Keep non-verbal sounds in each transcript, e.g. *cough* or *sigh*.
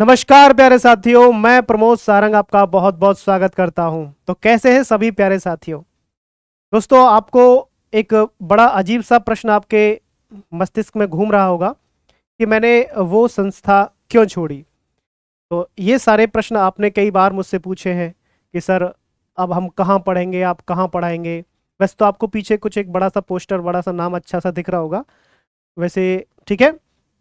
नमस्कार प्यारे साथियों मैं प्रमोद सारंग आपका बहुत बहुत स्वागत करता हूं तो कैसे हैं सभी प्यारे साथियों दोस्तों आपको एक बड़ा अजीब सा प्रश्न आपके मस्तिष्क में घूम रहा होगा कि मैंने वो संस्था क्यों छोड़ी तो ये सारे प्रश्न आपने कई बार मुझसे पूछे हैं कि सर अब हम कहाँ पढ़ेंगे आप कहाँ पढ़ाएंगे वैसे तो आपको पीछे कुछ एक बड़ा सा पोस्टर बड़ा सा नाम अच्छा सा दिख रहा होगा वैसे ठीक है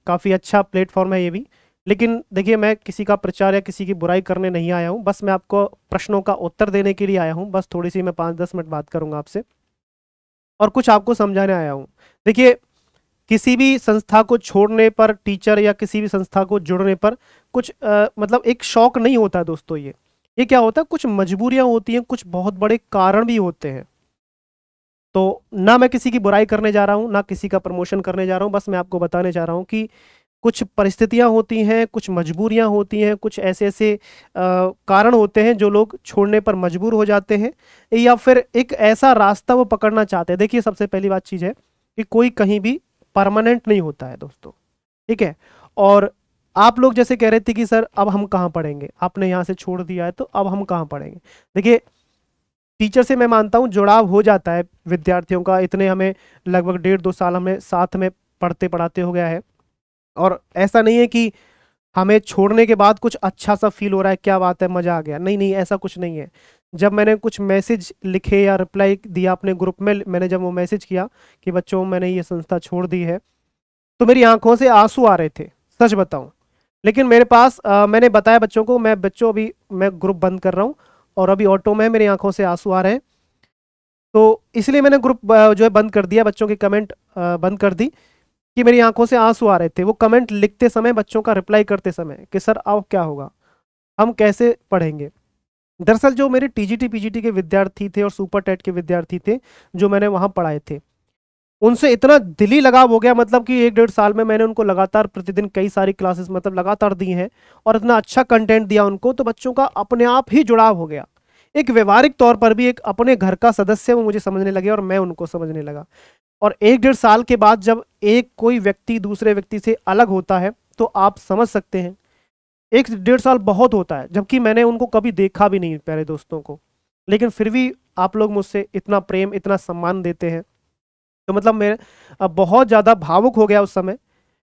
काफ़ी अच्छा प्लेटफॉर्म है ये भी लेकिन देखिए मैं किसी का प्रचार या किसी की बुराई करने नहीं आया हूँ बस मैं आपको प्रश्नों का उत्तर देने के लिए आया हूँ बस थोड़ी सी मैं पाँच दस मिनट बात करूँगा आपसे और कुछ आपको समझाने आया हूँ देखिए किसी भी संस्था को छोड़ने पर टीचर या किसी भी संस्था को जुड़ने पर कुछ आ, मतलब एक शौक नहीं होता दोस्तों ये ये क्या होता है कुछ मजबूरियां होती हैं कुछ बहुत बड़े कारण भी होते हैं तो ना मैं किसी की बुराई करने जा रहा हूँ ना किसी का प्रमोशन करने जा रहा हूँ बस मैं आपको बताने जा रहा हूँ कि कुछ परिस्थितियां होती हैं कुछ मजबूरियां होती हैं कुछ ऐसे ऐसे कारण होते हैं जो लोग छोड़ने पर मजबूर हो जाते हैं या फिर एक ऐसा रास्ता वो पकड़ना चाहते हैं देखिए सबसे पहली बात चीज़ है कि कोई कहीं भी परमानेंट नहीं होता है दोस्तों ठीक है और आप लोग जैसे कह रहे थे कि सर अब हम कहाँ पढ़ेंगे आपने यहाँ से छोड़ दिया है तो अब हम कहाँ पढ़ेंगे देखिए टीचर से मैं मानता हूँ जुड़ाव हो जाता है विद्यार्थियों का इतने हमें लगभग डेढ़ दो साल हमें साथ में पढ़ते पढ़ाते हो गया है और ऐसा नहीं है कि हमें छोड़ने के बाद कुछ अच्छा सा फील हो रहा है क्या बात है मज़ा आ गया नहीं नहीं ऐसा कुछ नहीं है जब मैंने कुछ मैसेज लिखे या रिप्लाई दिया अपने ग्रुप में मैंने जब वो मैसेज किया कि बच्चों मैंने ये संस्था छोड़ दी है तो मेरी आंखों से आंसू आ रहे थे सच बताऊं लेकिन मेरे पास आ, मैंने बताया बच्चों को मैं बच्चों अभी मैं ग्रुप बंद कर रहा हूँ और अभी ऑटो में मेरी आंखों से आंसू आ रहे हैं तो इसलिए मैंने ग्रुप जो है बंद कर दिया बच्चों की कमेंट बंद कर दी कि मेरी आंखों से आंसू आ रहे थे वो कमेंट लिखते समय बच्चों का रिप्लाई करते समय कि सर अब क्या होगा हम कैसे पढ़ेंगे दरअसल जो मेरे टीजीटी पीजीटी के विद्यार्थी थे और सुपर टेट के विद्यार्थी थे जो मैंने वहाँ पढ़ाए थे उनसे इतना दिली लगाव हो गया मतलब कि एक डेढ़ साल में मैंने उनको लगातार प्रतिदिन कई सारी क्लासेस मतलब लगातार दी हैं और इतना अच्छा कंटेंट दिया उनको तो बच्चों का अपने आप ही जुड़ाव हो गया एक व्यवहारिक तौर पर भी एक अपने घर का सदस्य वो मुझे समझने लगे और मैं उनको समझने लगा और एक डेढ़ साल के बाद जब एक कोई व्यक्ति दूसरे व्यक्ति से अलग होता है तो आप समझ सकते हैं एक डेढ़ साल बहुत होता है जबकि मैंने उनको कभी देखा भी नहीं प्यारे दोस्तों को लेकिन फिर भी आप लोग मुझसे इतना प्रेम इतना सम्मान देते हैं तो मतलब मैं बहुत ज़्यादा भावुक हो गया उस समय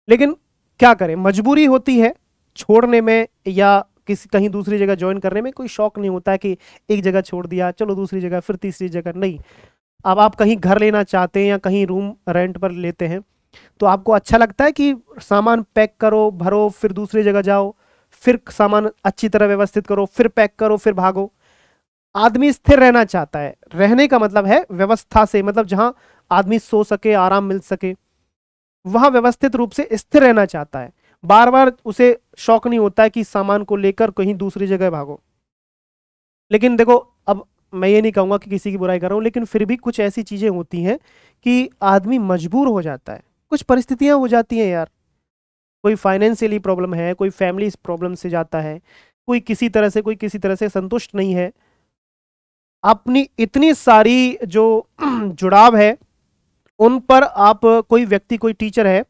लेकिन क्या करें मजबूरी होती है छोड़ने में या किसी कहीं दूसरी जगह ज्वाइन करने में कोई शौक नहीं होता है कि एक जगह छोड़ दिया चलो दूसरी जगह फिर तीसरी जगह नहीं अब आप कहीं घर लेना चाहते हैं या कहीं रूम रेंट पर लेते हैं तो आपको अच्छा लगता है कि सामान पैक करो भरो फिर दूसरी जगह जाओ फिर सामान अच्छी तरह व्यवस्थित करो फिर पैक करो फिर भागो आदमी स्थिर रहना चाहता है रहने का मतलब है व्यवस्था से मतलब जहां आदमी सो सके आराम मिल सके वहां व्यवस्थित रूप से स्थिर रहना चाहता है बार बार उसे शौक नहीं होता है कि सामान को लेकर कहीं दूसरी जगह भागो लेकिन देखो अब मैं ये नहीं कहूँगा कि किसी की बुराई कर रहा हूँ लेकिन फिर भी कुछ ऐसी चीज़ें होती हैं कि आदमी मजबूर हो जाता है कुछ परिस्थितियाँ हो जाती हैं यार कोई फाइनेंशियली प्रॉब्लम है कोई फैमिली प्रॉब्लम से जाता है कोई किसी तरह से कोई किसी तरह से संतुष्ट नहीं है अपनी इतनी सारी जो *clears throat* जुड़ाव है उन पर आप कोई व्यक्ति कोई टीचर है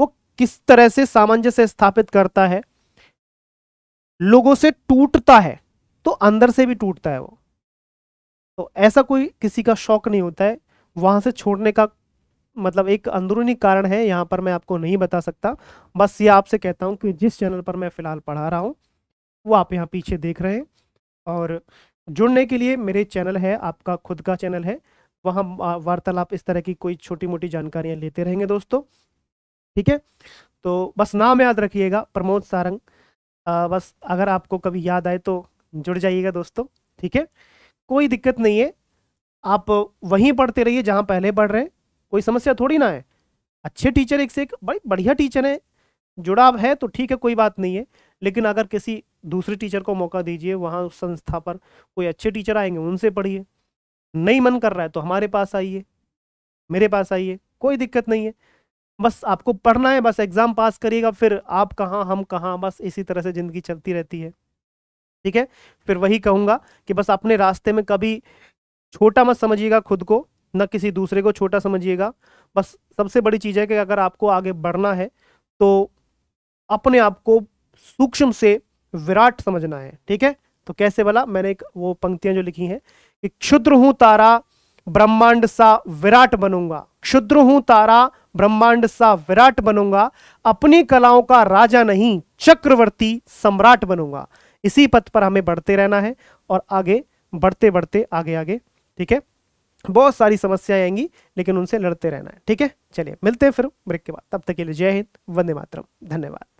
वो किस तरह से सामंजस्य स्थापित करता है लोगों से टूटता है तो अंदर से भी टूटता है वो तो ऐसा कोई किसी का शौक नहीं होता है वहाँ से छोड़ने का मतलब एक अंदरूनी कारण है यहाँ पर मैं आपको नहीं बता सकता बस ये आपसे कहता हूँ कि जिस चैनल पर मैं फ़िलहाल पढ़ा रहा हूँ वो आप यहाँ पीछे देख रहे हैं और जुड़ने के लिए मेरे चैनल है आपका खुद का चैनल है वहाँ वार्तालाप इस तरह की कोई छोटी मोटी जानकारियाँ लेते रहेंगे दोस्तों ठीक है तो बस नाम याद रखिएगा प्रमोद सारंग आ, बस अगर आपको कभी याद आए तो जुड़ जाइएगा दोस्तों ठीक है कोई दिक्कत नहीं है आप वहीं पढ़ते रहिए जहाँ पहले पढ़ रहे हैं कोई समस्या थोड़ी ना है अच्छे टीचर एक से एक बड़ी बढ़िया टीचर हैं जुड़ाव है तो ठीक है कोई बात नहीं है लेकिन अगर किसी दूसरे टीचर को मौका दीजिए वहाँ उस संस्था पर कोई अच्छे टीचर आएंगे उनसे पढ़िए नहीं मन कर रहा है तो हमारे पास आइए मेरे पास आइए कोई दिक्कत नहीं है बस आपको पढ़ना है बस एग्ज़ाम पास करिएगा फिर आप कहाँ हम कहाँ बस इसी तरह से ज़िंदगी चलती रहती है ठीक है फिर वही कहूंगा कि बस अपने रास्ते में कभी छोटा मत समझिएगा खुद को न किसी दूसरे को छोटा समझिएगा बस सबसे बड़ी चीज़ है कि अगर आपको आगे बढ़ना है तो अपने आप को सूक्ष्म से विराट समझना है ठीक है तो कैसे बोला मैंने एक वो पंक्तियां जो लिखी हैं कि क्षुद्र हूं तारा ब्रह्मांड सा विराट बनूंगा क्षुद्र हूं तारा ब्रह्मांड सा विराट बनूंगा अपनी कलाओं का राजा नहीं चक्रवर्ती सम्राट बनूंगा इसी पथ पर हमें बढ़ते रहना है और आगे बढ़ते बढ़ते आगे आगे ठीक है बहुत सारी समस्याएं आएंगी लेकिन उनसे लड़ते रहना है ठीक है चलिए मिलते हैं फिर ब्रेक के बाद तब तक के लिए जय हिंद वंदे मातरम धन्यवाद